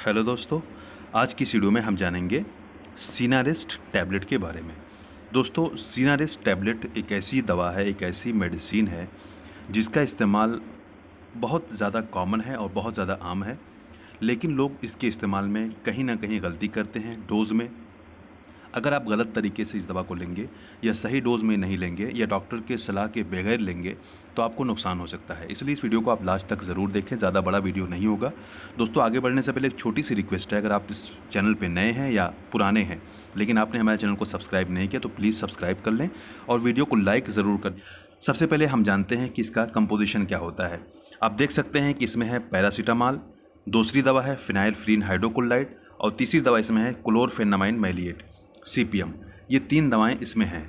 hello दोस्तों आज की सीडियो में हम जानेंगे सीनारिस्ट टैबलेट के बारे में दोस्तों सीनारिस्ट टैबलेट एक ऐसी दवा है एक ऐसी मेडिसिन है जिसका इस्तेमाल बहुत ज़्यादा कॉमन है और बहुत ज़्यादा आम है लेकिन लोग इसके इस्तेमाल में कहीं ना कहीं गलती करते हैं डोज़ में अगर आप गलत तरीके से इस दवा को लेंगे या सही डोज में नहीं लेंगे या डॉक्टर के सलाह के बगैर लेंगे तो आपको नुकसान हो सकता है इसलिए इस वीडियो को आप लास्ट तक ज़रूर देखें ज़्यादा बड़ा वीडियो नहीं होगा दोस्तों आगे बढ़ने से पहले एक छोटी सी रिक्वेस्ट है अगर आप इस चैनल पर नए हैं या पुराने हैं लेकिन आपने हमारे चैनल को सब्सक्राइब नहीं किया तो प्लीज़ सब्सक्राइब कर लें और वीडियो को लाइक ज़रूर कर दें सबसे पहले हम जानते हैं कि इसका कंपोजिशन क्या होता है आप देख सकते हैं कि इसमें है पैरासीटामॉल दूसरी दवा है फिनाइल फ्रीन हाइड्रोकोलाइट और तीसरी दवा इसमें है क्लोरफेनामाइन मैलिएट सी ये तीन दवाएं इसमें हैं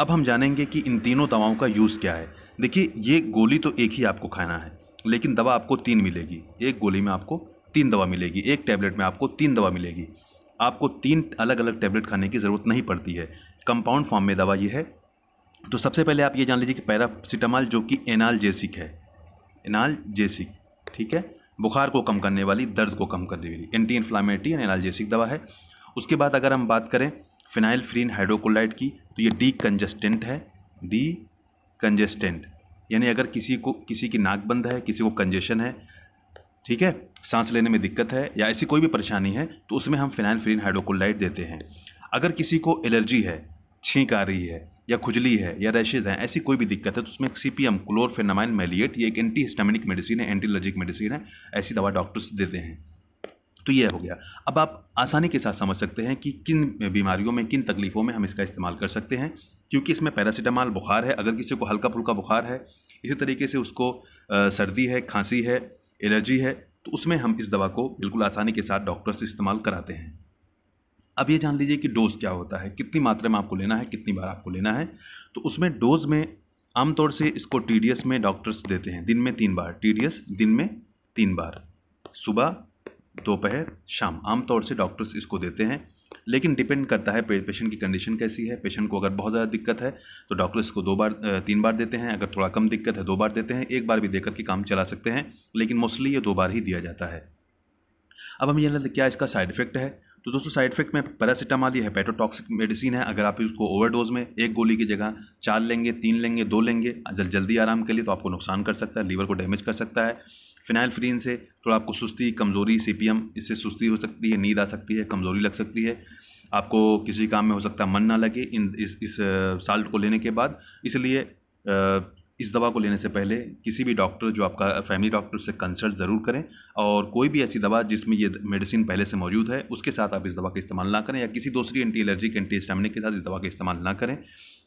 अब हम जानेंगे कि इन तीनों दवाओं का यूज़ क्या है देखिए ये गोली तो एक ही आपको खाना है लेकिन दवा आपको तीन मिलेगी एक गोली में आपको तीन दवा मिलेगी एक टैबलेट में आपको तीन दवा मिलेगी आपको तीन अलग अलग टैबलेट खाने की ज़रूरत नहीं पड़ती है कंपाउंड फॉर्म में दवा ये है तो सबसे पहले आप ये जान लीजिए कि पैरासीटामॉल जो कि एनालजेसिक है एनालजेसिक ठीक है बुखार को कम करने वाली दर्द को कम करने वाली एंटी इन्फ्लामेटरी एनाल एनालजेसिक दवा है उसके बाद अगर हम बात करें फिनाइल फ्रीन हाइड्रोकोलाइट की तो ये डी कंजेस्टेंट है डी कंजेस्टेंट यानी अगर किसी को किसी की नाक बंद है किसी को कंजेशन है ठीक है सांस लेने में दिक्कत है या ऐसी कोई भी परेशानी है तो उसमें हम फिनाइल फ्रीन हाइड्रोक्लोराइड देते हैं अगर किसी को एलर्जी है छींक आ रही है या खुजली है या रैशेज हैं ऐसी कोई भी दिक्कत है तो उसमें सी पी एम क्लोरफेनामाइन मेलिएट ये एक एंटी हिस्टामिनिक मेडिसिन है एंटी एलर्जिक मेडिसिन है ऐसी दवा डॉक्टर्स देते हैं तो यह हो गया अब आप आसानी के साथ समझ सकते हैं कि किन बीमारियों में किन तकलीफ़ों में हम इसका इस्तेमाल कर सकते हैं क्योंकि इसमें पैरासीटामॉल बुखार है अगर किसी को हल्का फुल्का बुखार है इसी तरीके से उसको सर्दी है खांसी है एलर्जी है तो उसमें हम इस दवा को बिल्कुल आसानी के साथ डॉक्टर से इस्तेमाल कराते हैं अब ये जान लीजिए कि डोज़ क्या होता है कितनी मात्रा में आपको लेना है कितनी बार आपको लेना है तो उसमें डोज़ में आमतौर से इसको टी में डॉक्टर्स देते हैं दिन में तीन बार टी दिन में तीन बार सुबह दोपहर शाम आमतौर से डॉक्टर्स इसको देते हैं लेकिन डिपेंड करता है पेशेंट की कंडीशन कैसी है पेशेंट को अगर बहुत ज़्यादा दिक्कत है तो डॉक्टर इसको दो बार तीन बार देते हैं अगर थोड़ा कम दिक्कत है दो बार देते हैं एक बार भी देकर के काम चला सकते हैं लेकिन मोस्टली ये दो बार ही दिया जाता है अब हम ये क्या इसका साइड इफेक्ट है तो दोस्तों साइड इफेक्ट में पैरासीटामॉल ये हेपेटोटॉक्सिक मेडिसिन है अगर आप इसको ओवरडोज में एक गोली की जगह चार लेंगे तीन लेंगे दो लेंगे जल जल्दी आराम के लिए तो आपको नुकसान कर सकता है लीवर को डैमेज कर सकता है फिनाइल फ्रीन से थोड़ा आपको सुस्ती कमज़ोरी सी इससे सुस्ती हो सकती है नींद आ सकती है कमज़ोरी लग सकती है आपको किसी काम में हो सकता है मन ना लगे इन इस इस साल्ट को लेने के बाद इसलिए इस दवा को लेने से पहले किसी भी डॉक्टर जो आपका फैमिली डॉक्टर से कंसल्ट ज़रूर करें और कोई भी ऐसी दवा जिसमें ये मेडिसिन पहले से मौजूद है उसके साथ आप इस दवा का इस्तेमाल ना करें या किसी दूसरी एंटी एलर्जिक एंटी स्टेमिनिक के साथ इस दवा का इस्तेमाल ना करें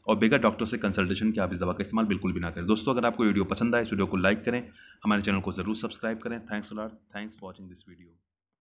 और बेगर डॉक्टर से कंसल्टेशन के आप इस दवा का इस्तेमाल बिल्कुल भी ना करें दोस्तों अगर आपको वीडियो पसंद आए इस वीडियो को लाइक करें हमारे चैनल को ज़रूर सब्सक्राइब करें thanks lot thanks for watching this video